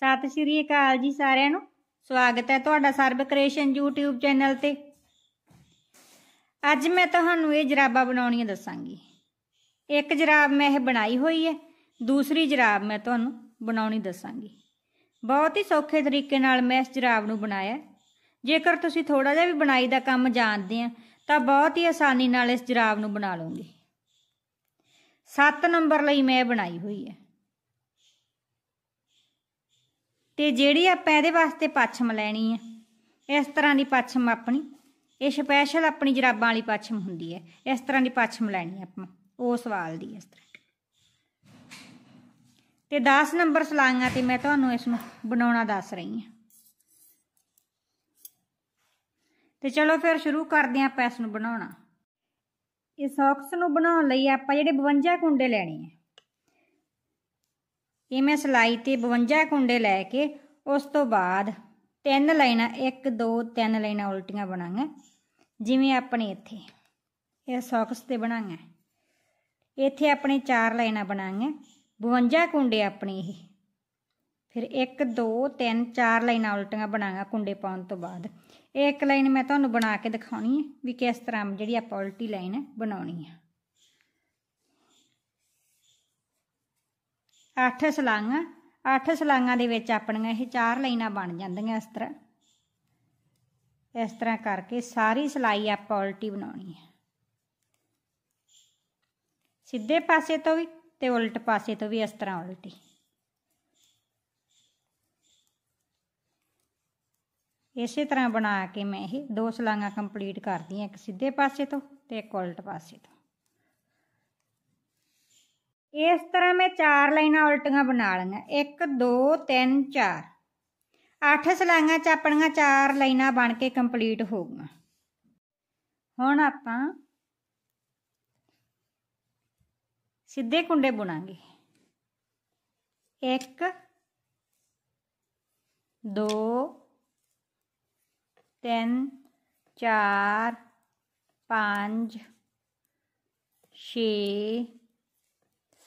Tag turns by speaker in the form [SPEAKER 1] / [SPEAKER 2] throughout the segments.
[SPEAKER 1] ਸਤਿ ਸ਼੍ਰੀ ਅਕਾਲ ਜੀ ਸਾਰਿਆਂ ਨੂੰ ਸਵਾਗਤ ਹੈ ਤੁਹਾਡਾ ਸਰਬ ਕ੍ਰੀਏਸ਼ਨ YouTube ਚੈਨਲ ਤੇ ਅੱਜ ਮੈਂ ਤੁਹਾਨੂੰ ਇਹ ਜਰਾਬਾ ਬਣਾਉਣੀਆਂ ਦੱਸਾਂਗੀ ਇੱਕ ਜਰਾਬ ਮੈਂ ਇਹ ਬਣਾਈ ਹੋਈ ਹੈ ਦੂਸਰੀ ਜਰਾਬ ਮੈਂ ਤੁਹਾਨੂੰ ਬਣਾਉਣੀ ਦੱਸਾਂਗੀ ਬਹੁਤ ਹੀ ਸੌਖੇ ਤਰੀਕੇ ਨਾਲ ਮੈਂ ਇਸ ਜਰਾਬ ਨੂੰ ਬਣਾਇਆ ਜੇਕਰ ਤੁਸੀਂ ਥੋੜਾ ਜਿਹਾ ਵੀ ਬਣਾਈ ਦਾ ਕੰਮ ਜਾਣਦੇ ਆ ਤਾਂ ਬਹੁਤ ਹੀ ਆਸਾਨੀ ਨਾਲ ਇਸ ਜਰਾਬ ਨੂੰ ਬਣਾ ਲਓਗੇ 7 ਨੰਬਰ ਲਈ ਮੈਂ ਬਣਾਈ ਹੋਈ ਹੈ ਤੇ ਜਿਹੜੀ ਆਪਾਂ ਇਹਦੇ ਵਾਸਤੇ ਪੱਛਮ ਲੈਣੀ ਹੈ ਇਸ ਤਰ੍ਹਾਂ ਦੀ ਪੱਛਮ ਆਪਣੀ ਇਹ ਸਪੈਸ਼ਲ ਆਪਣੀ ਜਰਾਬਾਂ ਵਾਲੀ ਪੱਛਮ ਹੁੰਦੀ ਹੈ ਇਸ ਤਰ੍ਹਾਂ ਦੀ ਪੱਛਮ ਲੈਣੀ ਆਪਾਂ ਉਹ ਸਵਾਲ ਦੀ ਇਸ ਤਰ੍ਹਾਂ ਤੇ 10 ਨੰਬਰ ਸਲਾਈਆਂ ਤੇ ਮੈਂ ਤੁਹਾਨੂੰ ਇਸ ਨੂੰ ਬਣਾਉਣਾ ਦੱਸ ਰਹੀ ਹਾਂ ਤੇ ਚਲੋ ਫਿਰ ਸ਼ੁਰੂ ਕਰਦੇ ਆਂ ਪੈਸ ਨੂੰ ਬਣਾਉਣਾ ਇਹ ਸੌਕਸ ਨੂੰ ਬਣਾਉਣ ਲਈ ਆਪਾਂ ਜਿਹੜੇ 52 ਕੁੰਡੇ ਲੈਣੇ ਆ ਇਹ ਮੈਂ ਸਲਾਈ ਤੇ 52 ਕੁੰਡੇ ਲੈ ਕੇ ਉਸ ਤੋਂ ਬਾਅਦ ਤਿੰਨ ਲਾਈਨਾਂ 1 2 3 ਲਾਈਨਾਂ ਉਲਟੀਆਂ ਬਣਾਵਾਂਗੇ ਜਿਵੇਂ ਆਪਣੇ ਇੱਥੇ ਇਹ ਸੌਕਸ ਤੇ ਬਣਾਂਗਾ ਇੱਥੇ ਆਪਣੇ ਚਾਰ ਲਾਈਨਾਂ ਬਣਾਂਗਾ 52 ਕੁੰਡੇ ਆਪਣੇ ਇਹ ਫਿਰ 1 2 3 4 ਲਾਈਨਾਂ ਉਲਟੀਆਂ ਬਣਾਵਾਂਗਾ ਕੁੰਡੇ ਪਾਉਣ ਤੋਂ ਬਾਅਦ ਇਹ ਇੱਕ ਲਾਈਨ ਮੈਂ ਤੁਹਾਨੂੰ ਬਣਾ ਕੇ ਦਿਖਾਉਣੀ ਹੈ ਵੀ ਕਿਸ ਤਰ੍ਹਾਂ ਜਿਹੜੀ ਆਪਾਂ ਉਲਟੀ ਲਾਈਨ ਬਣਾਉਣੀ ਹੈ ਅੱਠ ਸਲਾਂਗਾਂ ਅੱਠ ਸਲਾਂਗਾਂ ਦੇ ਵਿੱਚ ਆਪਣੀਆਂ ਇਹ ਚਾਰ ਲਾਈਨਾਂ ਬਣ ਜਾਂਦੀਆਂ ਇਸ ਤਰ੍ਹਾਂ ਇਸ ਤਰ੍ਹਾਂ ਕਰਕੇ ਸਾਰੀ ਸਲਾਈ ਆਪਾਂ ਉਲਟੀ ਬਣਾਉਣੀ ਹੈ ਸਿੱਧੇ ਪਾਸੇ ਤੋਂ ਵੀ ਤੇ ਉਲਟ ਪਾਸੇ ਤੋਂ ਵੀ ਇਸ ਤਰ੍ਹਾਂ ਉਲਟੀ ਇਸੇ ਤਰ੍ਹਾਂ ਬਣਾ ਕੇ ਮੈਂ ਇਹ ਦੋ ਸਲਾਈਆਂ ਕੰਪਲੀਟ ਕਰਦੀ ਹਾਂ ਇੱਕ ਸਿੱਧੇ ਪਾਸੇ ਤੋਂ ਤੇ ਇੱਕ ਉਲਟ ਪਾਸੇ ਤੋਂ ਇਸ ਤਰ੍ਹਾਂ ਮੈਂ ਚਾਰ ਲਾਈਨਾਂ ਉਲਟੀਆਂ ਬਣਾ ਲਾਂਗਾ 1 2 3 4 ਅੱਠ ਸਲਾਈਆਂ ਚਾਪਣੀਆਂ ਚਾਰ ਲਾਈਨਾਂ ਬਣ ਕੇ ਕੰਪਲੀਟ ਹੋ ਗਈਆਂ ਹੁਣ ਆਪਾਂ ਸਿੱਧੇ ਕੁੰਡੇ ਬੁਣਾਂਗੇ 1 2 3 4 5 6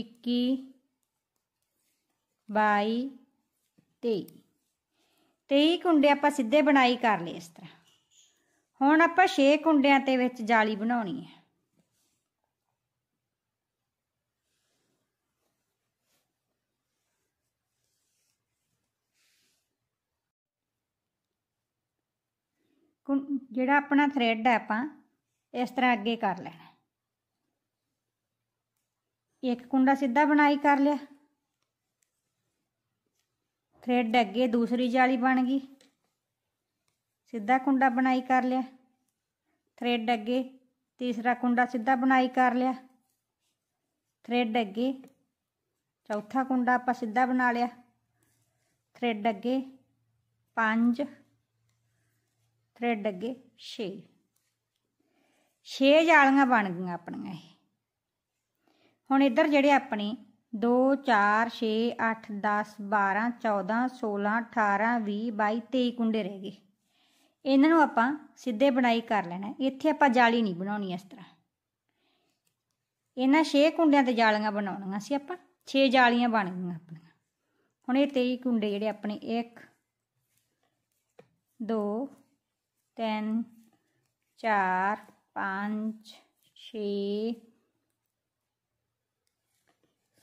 [SPEAKER 1] 21 ਬਾਈ 23 23 ਕੁੰਡੇ ਆਪਾਂ ਸਿੱਧੇ ਬਣਾਈ ਕਰ ਲਏ ਇਸ ਤਰ੍ਹਾਂ ਹੁਣ ਆਪਾਂ 6 ਕੁੰਡਿਆਂ ਤੇ ਵਿੱਚ ਜਾਲੀ ਬਣਾਉਣੀ ਹੈ ਜਿਹੜਾ ਆਪਣਾ ਥ੍ਰੈਡ ਹੈ ਆਪਾਂ ਇਸ ਤਰ੍ਹਾਂ ਅੱਗੇ ਕਰ ਲੈਣਾ एक कुंडा सीधा बनाई कर लिया थ्रेड अगे दूसरी जाली बन गई सीधा कुंडा बनाई कर लिया थ्रेड अगे तीसरा कुंडा सीधा बनाई कर लिया थ्रेड अगे चौथा कुंडा आप सीधा बना लिया थ्रेड अगे पाँच थ्रेड अगे छे छे जालियां बन गई अपन ਹੁਣ ਇੱਧਰ ਜਿਹੜੇ ਆਪਣੇ 2 4 6 8 10 12 14 16 18 20 22 23 ਕੁੰਡੇ ਰਹਿ ਗਏ ਇਹਨਾਂ ਨੂੰ ਆਪਾਂ ਸਿੱਧੇ ਬਣਾਈ ਕਰ ਲੈਣਾ ਇੱਥੇ ਆਪਾਂ ਜਾਲੀ ਨਹੀਂ ਬਣਾਉਣੀ ਇਸ ਤਰ੍ਹਾਂ ਇਹਨਾਂ 6 ਕੁੰਡਿਆਂ ਤੇ ਜਾਲੀਆਂ ਬਣਾਉਣੀਆਂ ਸੀ ਆਪਾਂ 6 ਜਾਲੀਆਂ ਬਣ ਗਈਆਂ ਆਪਣੀਆਂ ਹੁਣ ਇਹ 23 ਕੁੰਡੇ ਜਿਹੜੇ ਆਪਣੇ 1 2 3 4 5 6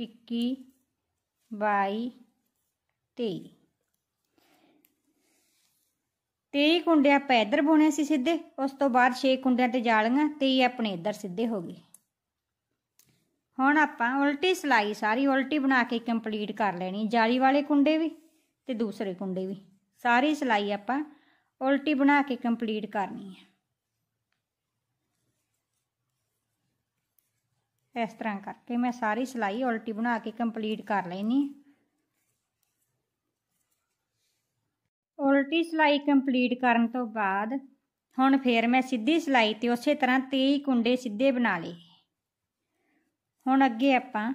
[SPEAKER 1] ਇੱਕੀ ਬਾਈ ਤੇਈ ਤੇਈ ਕੁੰਡਿਆਂ ਆਪਾਂ ਇੱਧਰ ਬੁਣੇ ਸੀ ਸਿੱਧੇ ਉਸ ਤੋਂ ਬਾਅਦ 6 ਕੁੰਡਿਆਂ ਤੇ ਜਾਲੀਆਂ 23 ਆਪਣੇ ਇੱਧਰ ਸਿੱਧੇ ਹੋ ਗਏ ਹੁਣ ਆਪਾਂ ਉਲਟੀ ਸਲਾਈ ਸਾਰੀ ਉਲਟੀ ਬਣਾ ਕੇ ਕੰਪਲੀਟ ਕਰ ਲੈਣੀ ਜਾਲੀ ਵਾਲੇ ਕੁੰਡੇ ਵੀ ਤੇ ਦੂਸਰੇ ਕੁੰਡੇ ਵੀ ਸਾਰੀ ਸਲਾਈ ਆਪਾਂ ਉਲਟੀ ਬਣਾ ਕੇ ਕੰਪਲੀਟ ਕਰਨੀ ਹੈ ਇਸ ਤਰ੍ਹਾਂ ਕਰਕੇ ਮੈਂ ਸਾਰੀ ਸਲਾਈ ਉਲਟੀ ਬਣਾ ਕੇ ਕੰਪਲੀਟ ਕਰ ਲੈਣੀ ਉਲਟੀ ਸਲਾਈ ਕੰਪਲੀਟ ਕਰਨ ਤੋਂ ਬਾਅਦ ਹੁਣ ਫੇਰ ਮੈਂ ਸਿੱਧੀ ਸਲਾਈ ਤੇ ਉਸੇ ਤਰ੍ਹਾਂ 23 ਕੁੰਡੇ ਸਿੱਧੇ ਬਣਾ ਲਏ ਹੁਣ ਅੱਗੇ ਆਪਾਂ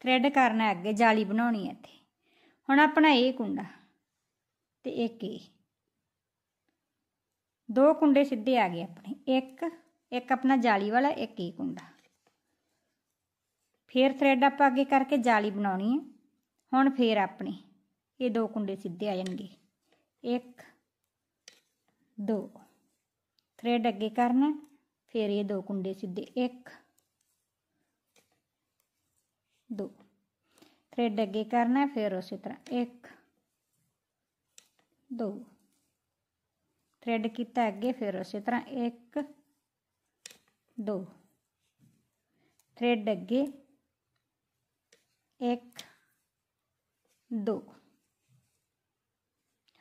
[SPEAKER 1] ਥ੍ਰੈਡ ਕਰਨਾ ਅੱਗੇ ਜਾਲੀ ਬਣਾਉਣੀ ਹੈ ਇੱਥੇ ਹੁਣ ਆਪਣਾ ਇਹ ਕੁੰਡਾ ਤੇ ਇੱਕ ਇਹ ਦੋ ਕੁੰਡੇ ਸਿੱਧੇ ਆ ਗਏ ਆਪਣੇ ਇੱਕ ਇੱਕ ਆਪਣਾ ਜਾਲੀ ਵਾਲਾ ਇੱਕ ਇਹ ਕੁੰਡਾ ਫੇਰ ਥਰੈਡ ਆਪਾਂ ਅੱਗੇ ਕਰਕੇ ਜਾਲੀ ਬਣਾਉਣੀ ਹੈ ਹੁਣ ਫੇਰ ਆਪਣੇ ਇਹ ਦੋ ਕੁੰਡੇ ਸਿੱਧੇ ਆ ਜਾਣਗੇ ਇੱਕ ਦੋ ਥਰੈਡ ਅੱਗੇ ਕਰਨਾ ਫੇਰ ਇਹ ਦੋ ਕੁੰਡੇ ਸਿੱਧੇ ਇੱਕ ਦੋ ਥਰੈਡ ਅੱਗੇ ਕਰਨਾ ਫੇਰ ਉਸੇ ਤਰ੍ਹਾਂ ਇੱਕ ਦੋ ਥਰੈਡ ਕੀਤਾ ਅੱਗੇ ਫਿਰ ਉਸੇ ਤਰ੍ਹਾਂ ਇੱਕ ਦੋ ਥਰੈਡ ਅੱਗੇ ਇੱਕ ਦੋ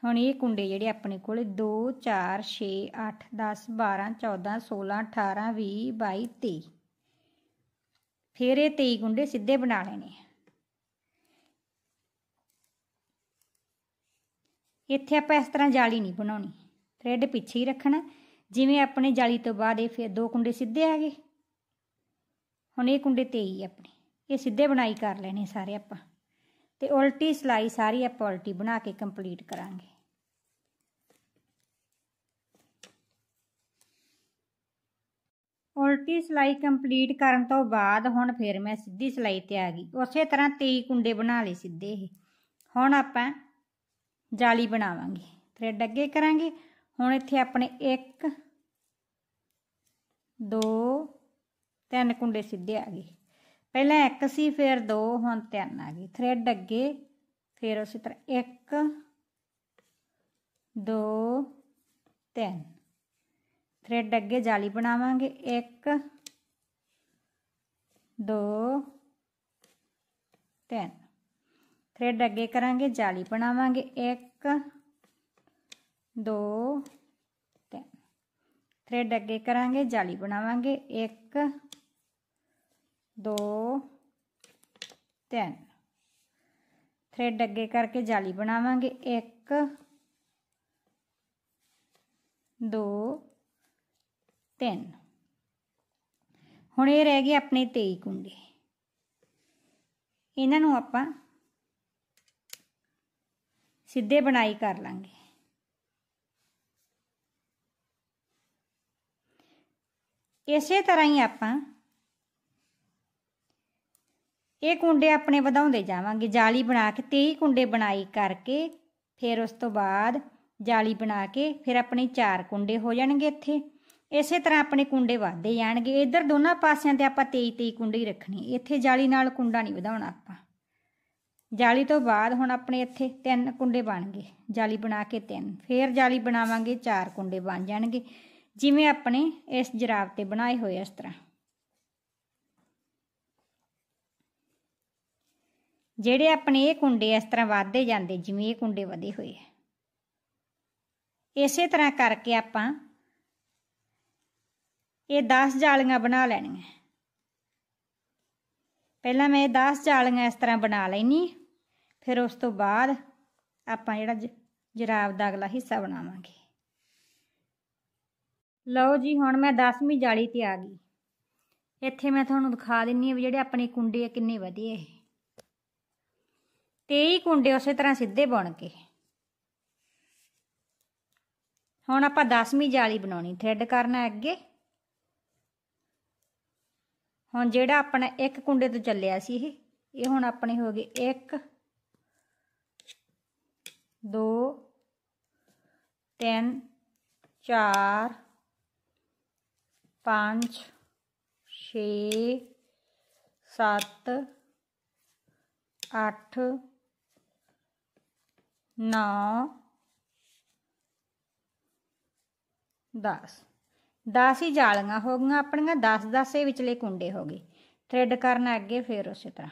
[SPEAKER 1] ਹੁਣ ਇਹ ਕੁੰਡੇ ਜਿਹੜੇ ਆਪਣੇ ਕੋਲ 2 4 6 8 10 12 14 16 18 20 22 23 ਫਿਰ ਇਹ 23 ਕੁੰਡੇ ਸਿੱਧੇ ਬਣਾ ਲੈਣੇ ਇੱਥੇ ਆਪਾਂ ਇਸ ਤਰ੍ਹਾਂ ਜਾਲੀ ਨਹੀਂ ਬਣਾਉਣੀ ਥ੍ਰੈਡ ਪਿੱਛੇ ਹੀ ਰੱਖਣਾ ਜਿਵੇਂ ਆਪਣੇ ਜਾਲੀ ਤੋਂ ਬਾਅਦ ਇਹ ਫਿਰ ਦੋ ਕੁੰਡੇ ਸਿੱਧੇ ਆ ਗਏ ਹੁਣ ਇਹ ਕੁੰਡੇ 23 ਆਪਣੇ ਇਹ ਸਿੱਧੇ ਬਣਾਈ ਕਰ ਲੈਣੇ ਸਾਰੇ ਆਪਾਂ ਤੇ ਉਲਟੀ ਸਲਾਈ ਸਾਰੀ ਆਪਾਂ ਉਲਟੀ ਬਣਾ ਕੇ ਕੰਪਲੀਟ ਕਰਾਂਗੇ ਉਲਟੀ ਸਲਾਈ ਕੰਪਲੀਟ ਕਰਨ ਤੋਂ ਬਾਅਦ ਹੁਣ ਫਿਰ ਮੈਂ ਸਿੱਧੀ ਸਲਾਈ ਤੇ ਆ ਗਈ ਉਸੇ ਤਰ੍ਹਾਂ 23 ਕੁੰਡੇ ਬਣਾ ਲਏ ਸਿੱਧੇ ਇਹ ਹੁਣ ਆਪਾਂ ਜਾਲੀ ਬਣਾਵਾਂਗੇ ਥ੍ਰੈਡ ਅੱਗੇ ਕਰਾਂਗੇ ਹੁਣ ਇੱਥੇ ਆਪਣੇ 1 2 3 ਕੁੰਡੇ ਸਿੱਧੇ ਆ ਗਏ पहले एक सी फिर दो हम तीन आ गई थ्रेड अगे फिर उस तरह एक दो तीन थ्रेड अगे जाली बनावे एक दो तीन थ्रेड अगे करा जाली बनावे एक दो तीन थ्रेड अगे करा जाली बनावे एक 2 3 ਥ੍ਰੈਡ ਅੱਗੇ ਕਰਕੇ ਜਾਲੀ ਬਣਾਵਾਂਗੇ 1 2 3 ਹੁਣ ਇਹ ਰਹਿ ਗਏ ਆਪਣੇ 23 ਕੁੰਡੇ ਇਹਨਾਂ ਨੂੰ ਆਪਾਂ ਸਿੱਧੇ ਬਣਾਈ ਕਰ ਲਾਂਗੇ ਇਸੇ ਤਰ੍ਹਾਂ ਹੀ ਆਪਾਂ ਇਹ ਕੁੰਡੇ ਆਪਣੇ ਵਧਾਉਂਦੇ ਜਾਵਾਂਗੇ ਜਾਲੀ ਬਣਾ ਕੇ 23 ਕੁੰਡੇ ਬਣਾਈ ਕਰਕੇ ਫਿਰ ਉਸ ਤੋਂ ਬਾਅਦ ਜਾਲੀ ਬਣਾ ਕੇ ਫਿਰ ਆਪਣੇ 4 ਕੁੰਡੇ ਹੋ ਜਾਣਗੇ ਇੱਥੇ ਇਸੇ ਤਰ੍ਹਾਂ ਆਪਣੇ ਕੁੰਡੇ ਵਧਦੇ ਜਾਣਗੇ ਇਧਰ ਦੋਨਾਂ ਪਾਸਿਆਂ ਤੇ ਆਪਾਂ 23 23 ਕੁੰਡੇ ਹੀ ਰੱਖਣੇ ਇੱਥੇ ਜਾਲੀ ਨਾਲ ਕੁੰਡਾ ਨਹੀਂ ਵਧਾਉਣਾ ਆਪਾਂ ਜਾਲੀ ਤੋਂ ਬਾਅਦ ਹੁਣ ਆਪਣੇ ਇੱਥੇ ਤਿੰਨ ਕੁੰਡੇ ਬਣ ਗਏ ਜਾਲੀ ਬਣਾ ਕੇ ਤਿੰਨ ਫੇਰ ਜਾਲੀ ਬਣਾਵਾਂਗੇ ਚਾਰ ਕੁੰਡੇ ਬਣ ਜਾਣਗੇ ਜਿਵੇਂ ਆਪਣੇ ਇਸ ਜਰਾਬ ਤੇ ਬਣਾਏ ਹੋਏ ਇਸ ਤਰ੍ਹਾਂ ਜਿਹੜੇ ਆਪਣੇ ਇਹ ਕੁੰਡੇ ਇਸ ਤਰ੍ਹਾਂ ਵਧਦੇ ਜਾਂਦੇ ਜਿਵੇਂ ਇਹ ਕੁੰਡੇ ਵਧੇ ਹੋਏ ਐ ਇਸੇ ਤਰ੍ਹਾਂ ਕਰਕੇ ਆਪਾਂ ਇਹ 10 ਜਾਲੀਆਂ ਬਣਾ ਲੈਣੀਆਂ ਪਹਿਲਾਂ ਮੈਂ 10 ਜਾਲੀਆਂ ਇਸ ਤਰ੍ਹਾਂ ਬਣਾ ਲੈਣੀ ਫਿਰ ਉਸ ਤੋਂ ਬਾਅਦ ਆਪਾਂ ਜਿਹੜਾ ਜਰਾਬ ਦਾ ਅਗਲਾ ਹਿੱਸਾ ਬਣਾਵਾਂਗੇ ਲਓ ਜੀ ਹੁਣ ਮੈਂ 10ਵੀਂ ਜਾਲੀ ਤੇ ਆ ਗਈ ਇੱਥੇ ਮੈਂ ਤੁਹਾਨੂੰ ਦਿਖਾ ਦਿੰਨੀ ਆ ਵੀ ਜਿਹੜੇ ਆਪਣੇ ਕੁੰਡੇ ਆ ਕਿੰਨੇ ਵਧੇ ਆ ਇਹ ਤੇਈ ਕੁੰਡੇ ਉਸੇ ਤਰ੍ਹਾਂ ਸਿੱਧੇ ਬਣ ਕੇ ਹੁਣ ਆਪਾਂ 10ਵੀਂ ਜਾਲੀ ਬਣਾਉਣੀ ਥ੍ਰੈਡ ਕਰਨਾ ਅੱਗੇ ਹੁਣ ਜਿਹੜਾ ਆਪਣਾ ਇੱਕ ਕੁੰਡੇ ਤੋਂ ਚੱਲਿਆ ਸੀ ਇਹ ਇਹ ਹੁਣ ਆਪਣੇ ਹੋ ਗਏ 1 2 3 4 5 6 7 8 9 10 10 ਹੀ ਜਾਲੀਆਂ ਹੋ ਗਈਆਂ ਆਪਣੀਆਂ 10 10 ਦੇ ਵਿਚਲੇ ਕੁੰਡੇ ਹੋ ਗਏ ਥ੍ਰੈਡ ਕਰਨਾ ਅੱਗੇ ਫੇਰ ਉਸੇ ਤਰ੍ਹਾਂ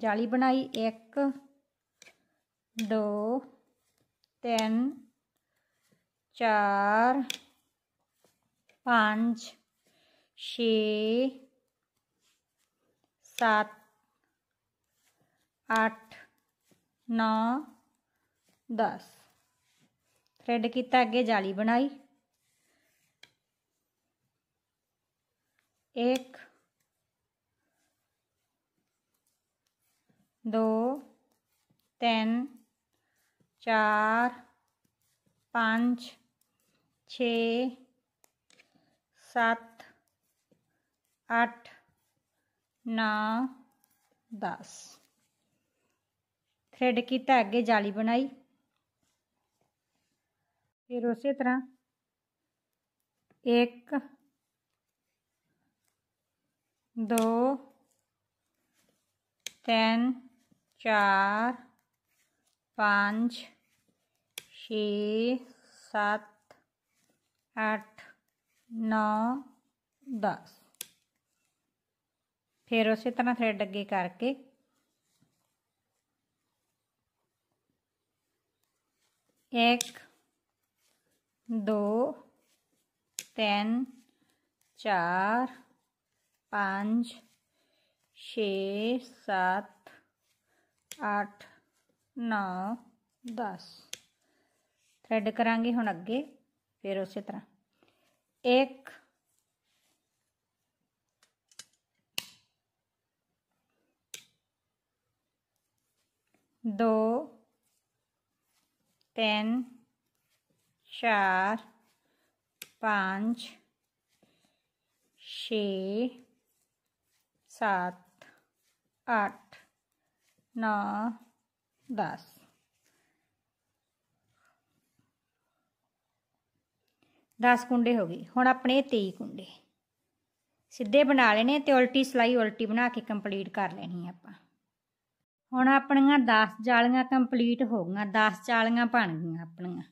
[SPEAKER 1] ਜਾਲੀ ਬਣਾਈ 1 2 3 4 5 6 7 8 9 दस थ्रेड किया अगे जाली बनाई एक दो तीन चार पाँच छे सत अठ नौ दस थ्रेड किया अगे जाली बनाई फिर उस तरह एक दो तीन चार पाँच छे सात आठ नौ दस फिर उस तरह थ्रेड अगे करके एक दो तीन चार पाँच छ सात आठ नौ दस थ्रेड करा हूँ अगे फिर उस तरह एक दो तीन ਚਾਰ ਪੰਜ ਛੇ ਸੱਤ ਅੱਠ ਨੌ 10 10 ਕੁੰਡੇ ਹੋ ਗਏ ਹੁਣ ਆਪਣੇ 23 ਕੁੰਡੇ ਸਿੱਧੇ ਬਣਾ ਲੈਣੇ ਤੇ ਉਲਟੀ ਸਲਾਈ ਉਲਟੀ ਬਣਾ ਕੇ ਕੰਪਲੀਟ ਕਰ ਲੈਣੀ ਆਪਾਂ ਹੁਣ ਆਪਣੀਆਂ 10 ਜਾਲੀਆਂ ਕੰਪਲੀਟ ਹੋ ਗਈਆਂ 10 ਜਾਲੀਆਂ ਬਣ ਗਈਆਂ ਆਪਣੀਆਂ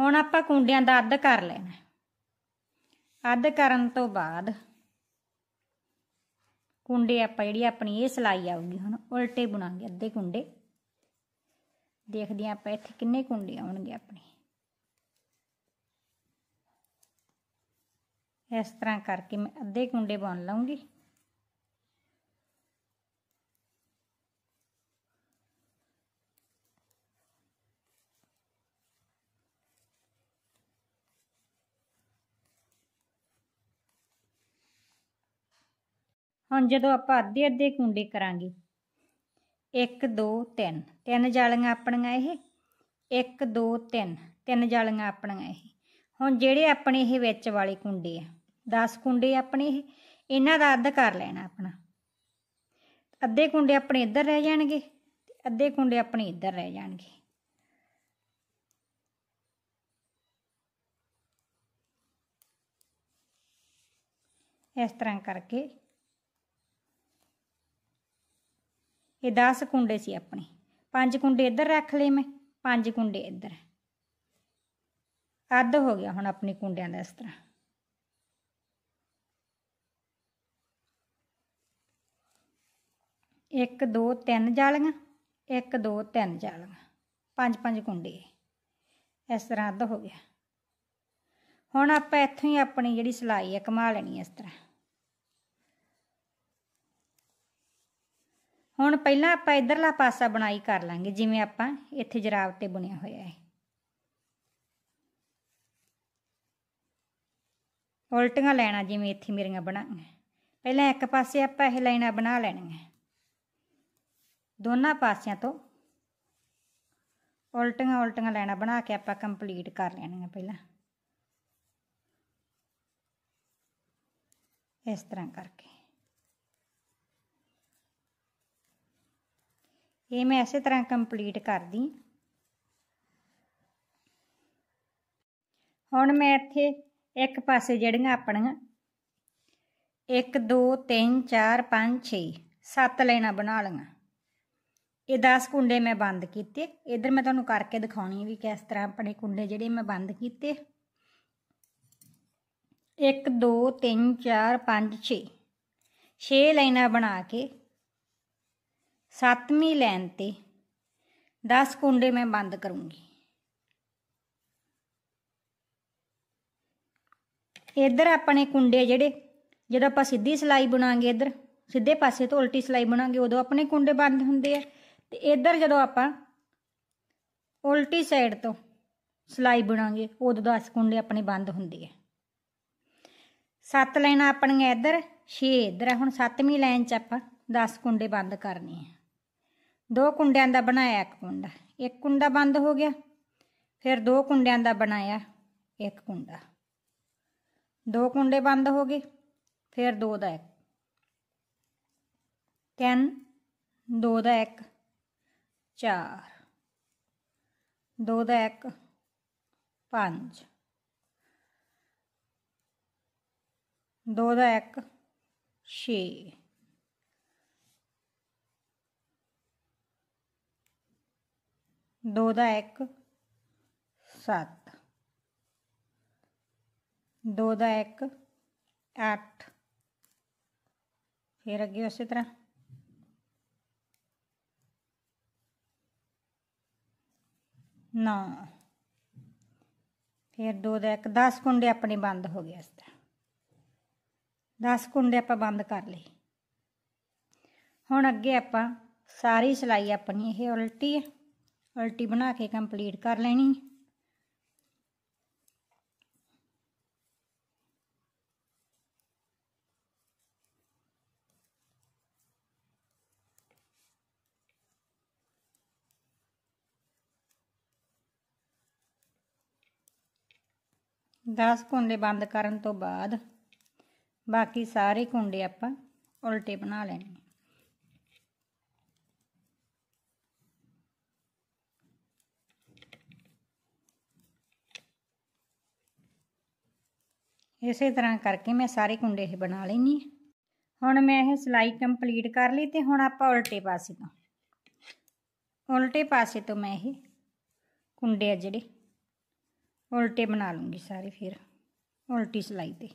[SPEAKER 1] ਹੁਣ ਆਪਾਂ ਕੁੰਡਿਆਂ ਦਾ ਅੱਧ ਕਰ ਲੈਣਾ ਅੱਧ ਕਰਨ ਤੋਂ ਬਾਅਦ ਕੁੰਡੇ ਆਪਾਂ ਜਿਹੜੀ ਆਪਣੀ ਇਹ ਸਲਾਈ ਆਉਗੀ ਹੁਣ ਉਲਟੇ ਬੁਣਾਂਗੇ ਅੱਧੇ ਕੁੰਡੇ ਦੇਖਦੇ ਆਪਾਂ ਇੱਥੇ ਕਿੰਨੇ ਕੁੰਡੇ ਆਉਣਗੇ ਆਪਣੇ ਇਸ ਤਰ੍ਹਾਂ ਕਰਕੇ ਮੈਂ ਅੱਧੇ ਕੁੰਡੇ ਬੁਣ ਲਾਉਂਗੀ ਹੁਣ ਜਦੋਂ ਆਪਾਂ ਅੱਧੇ ਅੱਧੇ ਕੁੰਡੇ ਕਰਾਂਗੇ 1 2 3 ਤਿੰਨ ਜਾਲੀਆਂ ਆਪਣੀਆਂ ਇਹ 1 2 3 ਤਿੰਨ ਜਾਲੀਆਂ ਆਪਣੀਆਂ ਇਹ ਹੁਣ ਜਿਹੜੇ ਆਪਣੇ ਇਹ ਵਿੱਚ ਵਾਲੇ ਕੁੰਡੇ ਆ 10 ਕੁੰਡੇ ਆਪਣੇ ਇਹ ਇਹਨਾਂ ਦਾ ਅੱਧ ਕਰ ਲੈਣਾ ਆਪਣਾ ਅੱਧੇ ਕੁੰਡੇ ਆਪਣੇ ਇੱਧਰ ਰਹਿ ਜਾਣਗੇ ਤੇ ਅੱਧੇ ਕੁੰਡੇ ਆਪਣੇ ਇੱਧਰ ਰਹਿ ਜਾਣਗੇ ਇਸ ਤਰ੍ਹਾਂ ਕਰਕੇ ਇਹ 10 ਕੁੰਡੇ ਸੀ ਆਪਣੇ ਪੰਜ ਕੁੰਡੇ ਇੱਧਰ ਰੱਖ ਲਏ ਮੈਂ ਪੰਜ ਕੁੰਡੇ ਇੱਧਰ ਅੱਧ ਹੋ ਗਿਆ ਹੁਣ ਆਪਣੇ ਕੁੰਡਿਆਂ ਦਾ ਇਸ ਤਰ੍ਹਾਂ ਇੱਕ ਦੋ ਤਿੰਨ ਜਾਲੀਆਂ ਇੱਕ ਦੋ ਤਿੰਨ ਜਾਲੀਆਂ ਪੰਜ ਪੰਜ ਕੁੰਡੇ ਇਸ ਤਰ੍ਹਾਂ ਅੱਧ ਹੋ ਗਿਆ ਹੁਣ ਆਪਾਂ ਇੱਥੋਂ ਹੀ ਆਪਣੀ ਜਿਹੜੀ ਸਲਾਈ ਹੈ ਕਮਾ ਲੈਣੀ ਇਸ ਤਰ੍ਹਾਂ ਹੁਣ ਪਹਿਲਾਂ ਆਪਾਂ ਇਧਰਲਾ ਪਾਸਾ ਬਣਾਈ ਕਰ ਲਾਂਗੇ ਜਿਵੇਂ ਆਪਾਂ ਇੱਥੇ ਜਰਾਬ ਤੇ ਬੁਣਿਆ ਹੋਇਆ ਹੈ ਉਲਟੀਆਂ ਲੈਣਾ ਜਿਵੇਂ ਇੱਥੇ ਮੇਰੀਆਂ ਬਣਾਈਆਂ ਪਹਿਲਾਂ ਇੱਕ ਪਾਸੇ ਆਪਾਂ ਇਹ ਲਾਈਨਾਂ ਬਣਾ ਲੈਣੀਆਂ ਦੋਨਾਂ ਪਾਸਿਆਂ ਤੋਂ ਉਲਟੀਆਂ ਉਲਟੀਆਂ ਲੈਣਾ ਬਣਾ ਕੇ ਆਪਾਂ ਕੰਪਲੀਟ ਕਰ ਲੈਣੀਆਂ ਪਹਿਲਾਂ ਇਸ ਤਰ੍ਹਾਂ ਕਰਕੇ ਇਹ ਮੈਂ ਇਸੇ ਤਰ੍ਹਾਂ ਕੰਪਲੀਟ ਕਰਦੀ ਹੁਣ ਮੈਂ ਇੱਥੇ ਇੱਕ ਪਾਸੇ ਜਿਹੜੀਆਂ ਆਪਣੀਆਂ 1 2 3 4 5 6 ਸੱਤ ਲਾਈਨਾਂ ਬਣਾ ਲਈਆਂ ਇਹ 10 ਕੁੰਡੇ ਮੈਂ ਬੰਦ ਕੀਤੇ ਇਧਰ ਮੈਂ ਤੁਹਾਨੂੰ ਕਰਕੇ ਦਿਖਾਉਣੀ ਵੀ ਕਿਸ ਤਰ੍ਹਾਂ ਆਪਣੇ ਕੁੰਡੇ ਜਿਹੜੇ ਮੈਂ ਬੰਦ ਕੀਤੇ 1 2 3 4 5 6 6 ਲਾਈਨਾਂ ਬਣਾ ਕੇ सातवीं लाइन पर दस कुंडे मैं बंद करूँगी इधर अपने कुंडे जड़े जो आप सीधी सिलाई बुना इधर सीधे पासे तो उल्टी सिलाई बुना उदो अपने कुंडे बंद होंगे है तो इधर जो आप उल्टी साइड तो सिलाई बुना उदो दस कुंडे अपने बंद होंगे है सत्त लाइन अपन इधर छे इधर है हूँ सातवीं लाइन च आप दस कुंडे बंद करने हैं दो कुंडियां का बनाया एक कुंडा एक कुंडा बंद हो गया फिर दो कुंडियां का बनाया एक कुंडा दो कुंडे बंद हो गए फिर दो दा एक तीन दो दा एक चार दो दा एक पांच दो दा एक छे ਦੋ ਦਾ ਇੱਕ 7 ਦੋ ਦਾ ਇੱਕ 8 ਫਿਰ ਅੱਗੇ ਉਸੇ ਤਰ੍ਹਾਂ ਨਾ ਫਿਰ ਦੋ ਦਾ ਇੱਕ 10 ਕੁੰਡੇ ਆਪਣੇ ਬੰਦ ਹੋ ਗਏ ਇਸ ਤਰ੍ਹਾਂ 10 ਕੁੰਡੇ ਆਪਾਂ ਬੰਦ ਕਰ ਲਏ ਹੁਣ ਅੱਗੇ ਆਪਾਂ ਸਾਰੀ ਸਲਾਈ ਆਪਣੀ ਇਹ ਉਲਟੀ ਹੈ उल्टी बना के कंप्लीट कर लेनी दस कुंडे बंद करने तो बाद बाकी सारे कुंडे आप उल्टे बना लेने इस तरह करके मैं सारे कुंडे बना लें हूँ मैं यह सिलाई कंप्लीट कर ली तो हूँ आप उल्टे पास तो उल्टे पास तो मैं ये कुंडे है जोड़े उल्टे बना लूँगी सारे फिर उल्टी सिलाई पर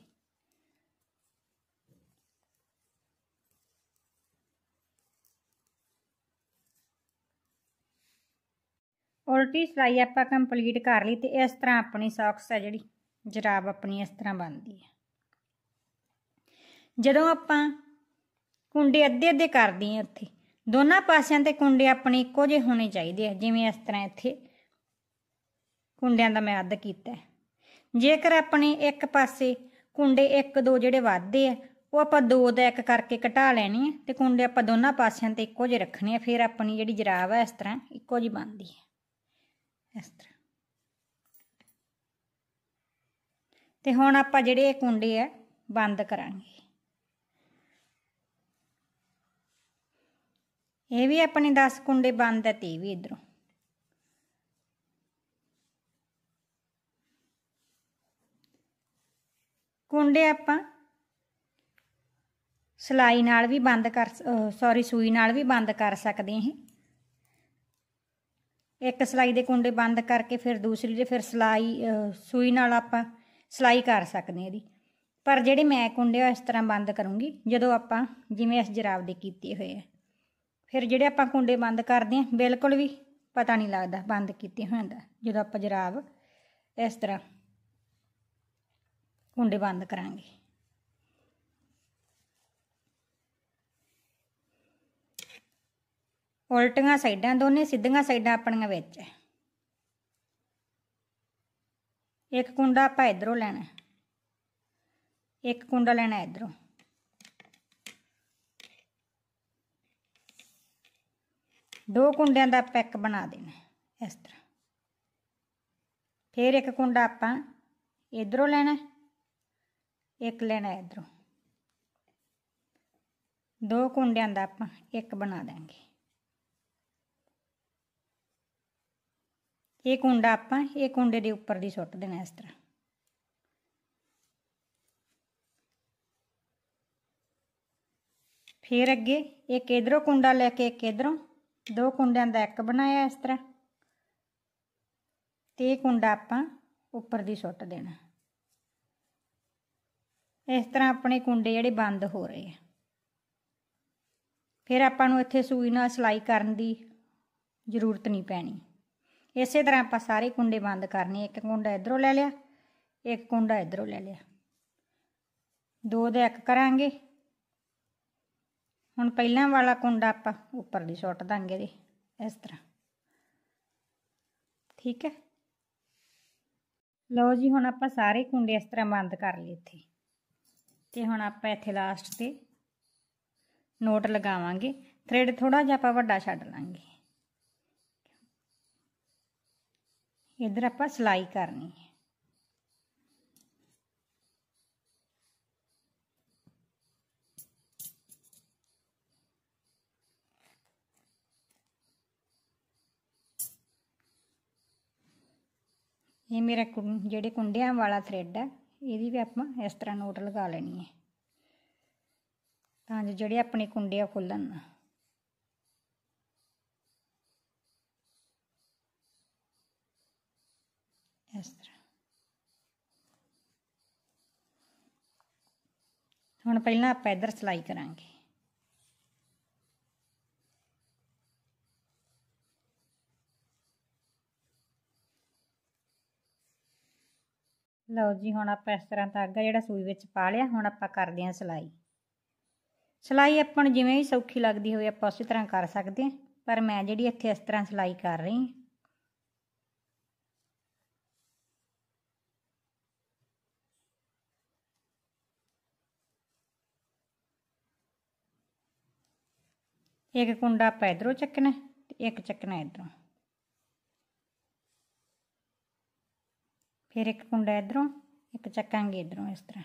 [SPEAKER 1] उल्टी सिलाई आप कंप्लीट कर ली तो इस तरह अपनी सॉक्स है जी ਜਰਾਬ ਆਪਣੀ ਇਸ ਤਰ੍ਹਾਂ ਬਣਦੀ ਹੈ ਜਦੋਂ ਆਪਾਂ ਕੁੰਡੇ ਅੱਧੇ ਅੱਧੇ ਕਰਦੇ ਹਾਂ ਇੱਥੇ ਦੋਨਾਂ ਪਾਸਿਆਂ ਤੇ ਕੁੰਡੇ ਆਪਣੇ ਇੱਕੋ ਜਿਹੇ ਹੋਣੇ ਚਾਹੀਦੇ ਆ ਜਿਵੇਂ ਇਸ ਤਰ੍ਹਾਂ ਇੱਥੇ ਕੁੰਡਿਆਂ ਦਾ ਮੈਂ ਅੱਧ ਕੀਤਾ ਜੇਕਰ ਆਪਣੇ ਇੱਕ ਪਾਸੇ ਕੁੰਡੇ 1 2 ਜਿਹੜੇ ਵੱਧਦੇ ਆ ਉਹ ਆਪਾਂ 2 ਦਾ 1 ਕਰਕੇ ਘਟਾ ਲੈਣੀ ਹੈ ਤੇ ਕੁੰਡੇ ਆਪਾਂ ਦੋਨਾਂ ਪਾਸਿਆਂ ਤੇ ਇੱਕੋ ਜਿਹੇ ਰੱਖਣੇ ਆ ਫਿਰ ਆਪਣੀ ਜਿਹੜੀ ਜਰਾਬ ਹੈ ਇਸ ਤਰ੍ਹਾਂ ਇੱਕੋ ਜਿਹੀ ਬਣਦੀ ਹੈ ਇਸ ਤਰ੍ਹਾਂ ਤੇ ਹੁਣ ਆਪਾਂ ਜਿਹੜੇ ਇਹ ਕੁੰਡੇ ਆ ਬੰਦ ਕਰਾਂਗੇ ਇਹ ਵੀ ਆਪਣੇ 10 ਕੁੰਡੇ ਬੰਦ ਆ ਤੇ ਵੀ ਇਧਰੋਂ ਕੁੰਡੇ ਆਪਾਂ ਸਲਾਈ ਨਾਲ ਵੀ ਬੰਦ ਕਰ ਸੌਰੀ ਸੂਈ ਨਾਲ ਵੀ ਬੰਦ ਕਰ ਸਕਦੇ ਹਾਂ ਇੱਕ ਸਲਾਈ ਦੇ ਕੁੰਡੇ ਬੰਦ ਕਰਕੇ ਫਿਰ ਦੂਸਰੀ ਦੇ ਫਿਰ ਸਲਾਈ ਸੂਈ ਨਾਲ ਆਪਾਂ ਸਲਾਈ ਕਰ ਸਕਦੇ ਆ ਇਹਦੀ ਪਰ ਜਿਹੜੇ ਮੈਂ ਕੁੰਡੇ ਇਸ ਤਰ੍ਹਾਂ ਬੰਦ ਕਰੂੰਗੀ ਜਦੋਂ ਆਪਾਂ ਜਿਵੇਂ ਇਸ ਜਰਾਬ ਦੇ ਕੀਤੇ ਹੋਏ ਆ ਫਿਰ ਜਿਹੜੇ ਆਪਾਂ ਕੁੰਡੇ ਬੰਦ ਕਰਦੇ ਆ ਬਿਲਕੁਲ ਵੀ ਪਤਾ ਨਹੀਂ ਲੱਗਦਾ ਬੰਦ ਕੀਤੇ ਹੋਏ ਦਾ ਜਦੋਂ ਆਪਾਂ ਜਰਾਬ ਇਸ ਤਰ੍ਹਾਂ ਕੁੰਡੇ ਬੰਦ ਕਰਾਂਗੇ ਉਲਟੀਆਂ ਸਾਈਡਾਂ ਦੋਨੇ ਸਿੱਧੀਆਂ ਸਾਈਡਾਂ ਆਪਣੀਆਂ ਵਿੱਚ ਹੈ ਇੱਕ ਕੁੰਡਾ ਆਪਾਂ ਇਧਰੋਂ ਲੈਣਾ ਇੱਕ ਕੁੰਡਾ ਲੈਣਾ ਇਧਰੋਂ ਦੋ ਕੁੰਡਿਆਂ ਦਾ ਪੈਕ ਬਣਾ ਦੇਣਾ ਇਸ ਤਰ੍ਹਾਂ ਫਿਰ ਇੱਕ ਕੁੰਡਾ ਆਪਾਂ ਇਧਰੋਂ ਲੈਣਾ ਇੱਕ ਲੈਣਾ ਇਧਰੋਂ ਦੋ ਕੁੰਡਿਆਂ ਦਾ ਆਪਾਂ ਇੱਕ ਬਣਾ ਦਾਂਗੇ ਇਹ ਕੁੰਡਾ ਆਪਾਂ ਇਹ ਕੁੰਡੇ ਦੇ ਉੱਪਰ ਦੀ ਸੁੱਟ ਦੇਣਾ ਇਸ ਤਰ੍ਹਾਂ ਫਿਰ ਅੱਗੇ ਇੱਕ ਇਧਰੋਂ ਕੁੰਡਾ ਲੈ ਕੇ ਇੱਕ ਇਧਰੋਂ ਦੋ ਕੁੰਡਿਆਂ ਦਾ ਇੱਕ ਬਣਾਇਆ ਇਸ ਤਰ੍ਹਾਂ ਤੇ ਇਹ ਕੁੰਡਾ ਆਪਾਂ ਉੱਪਰ ਦੀ ਸੁੱਟ ਦੇਣਾ ਇਸ ਤਰ੍ਹਾਂ ਆਪਣੇ ਕੁੰਡੇ ਜਿਹੜੇ ਬੰਦ ਹੋ ਰਹੇ ਆ ਫਿਰ ਆਪਾਂ ਨੂੰ ਇੱਥੇ ਸੂਈ ਨਾਲ ਸਲਾਈ ਕਰਨ ਦੀ ਜ਼ਰੂਰਤ ਨਹੀਂ ਪੈਣੀ ਇਸੇ ਤਰ੍ਹਾਂ ਆਪਾਂ ਸਾਰੇ ਕੁੰਡੇ ਬੰਦ ਕਰਨੇ ਇੱਕ ਕੁੰਡਾ ਇਧਰੋਂ ਲੈ ਲਿਆ ਇੱਕ ਕੁੰਡਾ ਇਧਰੋਂ ਲੈ ਲਿਆ ਦੋ ਦੇ ਇੱਕ ਕਰਾਂਗੇ ਹੁਣ ਪਹਿਲਾਂ ਵਾਲਾ ਕੁੰਡਾ ਆਪਾਂ ਉੱਪਰ ਦੀ ਛੋਟ ਦਾਂਗੇ ਦੇ ਇਸ ਤਰ੍ਹਾਂ ਠੀਕ ਹੈ ਲਓ ਜੀ ਹੁਣ ਆਪਾਂ ਸਾਰੇ ਕੁੰਡੇ ਇਸ ਤਰ੍ਹਾਂ ਬੰਦ ਕਰ ਲਏ ਇੱਥੇ ਤੇ ਹੁਣ ਆਪਾਂ ਇੱਥੇ ਲਾਸਟ ਤੇ ਨੋਟ ਲਗਾਵਾਂਗੇ ਥ੍ਰੈਡ ਥੋੜਾ ਜਿਹਾ ਆਪਾਂ ਵੱਡਾ ਛੱਡ ਲਾਂਗੇ ਇਧਰ ਆਪਾਂ ਸਲਾਈ ਕਰਨੀ ਹੈ ਇਹ ਮੇਰਾ ਜਿਹੜੇ ਕੁੰਡਿਆਂ ਵਾਲਾ ਥ੍ਰੈਡ ਹੈ ਇਹਦੀ ਵੀ ਆਪਾਂ ਇਸ ਤਰ੍ਹਾਂ ਨੋਟ ਲਗਾ ਲੈਣੀ ਹੈ ਤਾਂ ਜਿਹੜੇ ਆਪਣੇ ਕੁੰਡੇ ਆ ਖੁੱਲਣ ਨਾ ਇਸ ਤਰ੍ਹਾਂ ਹੁਣ ਪਹਿਲਾਂ ਆਪਾਂ ਇਧਰ ਸਲਾਈ ਕਰਾਂਗੇ ਲਓ ਜੀ ਹੁਣ ਆਪਾਂ ਇਸ ਤਰ੍ਹਾਂ ਧਾਗਾ ਜਿਹੜਾ ਸੂਈ ਵਿੱਚ ਪਾ ਲਿਆ ਹੁਣ ਆਪਾਂ ਕਰਦੇ ਹਾਂ ਸਲਾਈ ਸਲਾਈ ਆਪਾਂ ਨੂੰ ਜਿਵੇਂ ਵੀ ਸੌਖੀ ਲੱਗਦੀ ਹੋਵੇ ਆਪਾਂ ਉਸੇ ਤਰ੍ਹਾਂ ਕਰ ਸਕਦੇ ਹਾਂ ਪਰ ਮੈਂ ਜਿਹੜੀ ਇੱਥੇ ਇਸ ਤਰ੍ਹਾਂ ਸਲਾਈ ਕਰ ਰਹੀ ਹਾਂ ਇੱਕ ਕੁੰਡਾ ਆਪਾਂ ਇਧਰੋਂ ਚੱਕਣਾ ਤੇ ਇੱਕ ਚੱਕਣਾ ਇਧਰੋਂ ਫਿਰ ਇੱਕ ਕੁੰਡਾ ਇਧਰੋਂ ਇੱਕ ਚੱਕਾਂਗੇ ਇਧਰੋਂ ਇਸ ਤਰ੍ਹਾਂ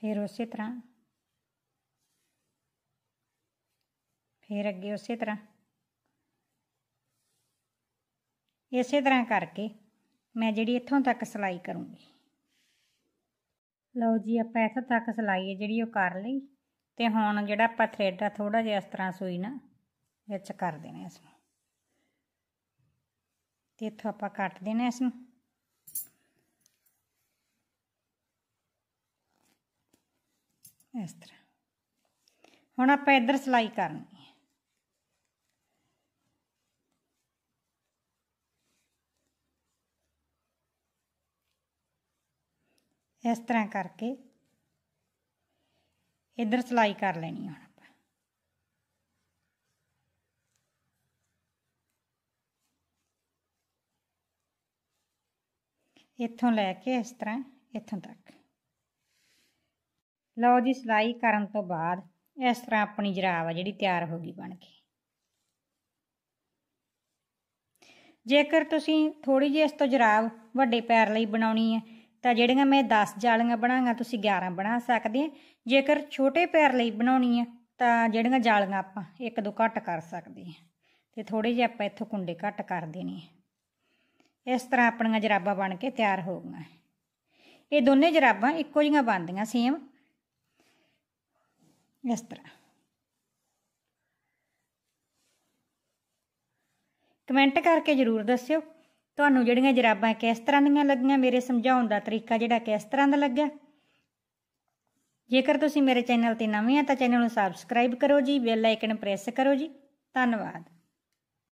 [SPEAKER 1] ਫਿਰ ਉਸੇ ਤਰ੍ਹਾਂ ਫਿਰ ਅੱਗੇ ਉਸੇ ਤਰ੍ਹਾਂ ਇਸੇ ਤਰ੍ਹਾਂ ਕਰਕੇ ਮੈਂ ਜਿਹੜੀ ਇੱਥੋਂ ਤੱਕ ਸਲਾਈ ਕਰੂੰਗੀ ਲਓ ਜੀ ਆਪਾਂ ਇੱਥੋਂ ਤੱਕ ਸਲਾਈ ਹੈ ਜਿਹੜੀ ਉਹ ਕਰ ਲਈ तो हूँ जो आप थ्रेड थोड़ा जि इस तरह सूई ना बिच कर देने इस इतों आप कट देना इस इस तरह हूँ आप इधर सिलाई करनी है इस तरह करके ਇਧਰ ਸਲਾਈ ਕਰ ਲੈਣੀ ਹੁਣ ਆਪਾਂ ਇੱਥੋਂ ਲੈ ਕੇ ਇਸ ਤਰ੍ਹਾਂ ਇੱਥੋਂ ਤੱਕ ਲਓ ਜੀ ਸਲਾਈ ਕਰਨ ਤੋਂ ਬਾਅਦ ਇਸ ਤਰ੍ਹਾਂ ਆਪਣੀ ਜਰਾਬ ਆ ਜਿਹੜੀ ਤਿਆਰ ਹੋ ਗਈ ਬਣ ਕੇ ਜੇਕਰ ਤੁਸੀਂ ਥੋੜੀ ਜਿਹੀ ਇਸ ਤੋਂ ਜਰਾਬ ਵੱਡੇ ਪੈਰ ਲਈ ਬਣਾਉਣੀ ਹੈ ਤਾਂ ਜਿਹੜੀਆਂ ਮੈਂ 10 ਜਾਲੀਆਂ ਬਣਾਗਾ ਤੁਸੀਂ 11 ਬਣਾ ਸਕਦੇ ਆ ਜੇਕਰ ਛੋਟੇ ਪੈਰ ਲਈ ਬਣਾਉਣੀ ਆ ਤਾਂ ਜਿਹੜੀਆਂ ਜਾਲੀਆਂ ਆਪਾਂ ਇੱਕ ਦੋ ਘੱਟ ਕਰ ਸਕਦੇ ਆ ਤੇ ਥੋੜੇ ਜਿਹਾ ਆਪਾਂ ਇੱਥੋਂ ਕੁੰਡੇ ਘੱਟ ਕਰ ਦੇਣੀ ਆ ਇਸ ਤਰ੍ਹਾਂ ਆਪਣੀਆਂ ਜਰਾਬਾਂ ਬਣ ਕੇ ਤਿਆਰ ਹੋ ਗਈਆਂ ਇਹ ਦੋਨੇ ਜਰਾਬਾਂ ਇੱਕੋ ਜਿਹੀਆਂ ਬਣਦੀਆਂ ਸੇਮ ਇਸ ਤਰ੍ਹਾਂ ਕਮੈਂਟ ਕਰਕੇ ਜਰੂਰ ਦੱਸਿਓ ਤੁਹਾਨੂੰ ਜਿਹੜੀਆਂ ਜਰਾਬਾਂ ਕਿਸ ਤਰ੍ਹਾਂ ਦੀਆਂ ਲੱਗੀਆਂ ਮੇਰੇ ਸਮਝਾਉਣ ਦਾ ਤਰੀਕਾ ਜਿਹੜਾ ਕਿਸ ਤਰ੍ਹਾਂ ਦਾ ਲੱਗਾ ਜੇਕਰ ਤੁਸੀਂ ਮੇਰੇ ਚੈਨਲ ਤੇ ਨਵੇਂ ਆ ਤਾਂ ਚੈਨਲ ਨੂੰ ਸਬਸਕ੍ਰਾਈਬ ਕਰੋ ਜੀ ਬੈਲ ਆਈਕਨ ਪ੍ਰੈਸ ਕਰੋ ਜੀ ਧੰਨਵਾਦ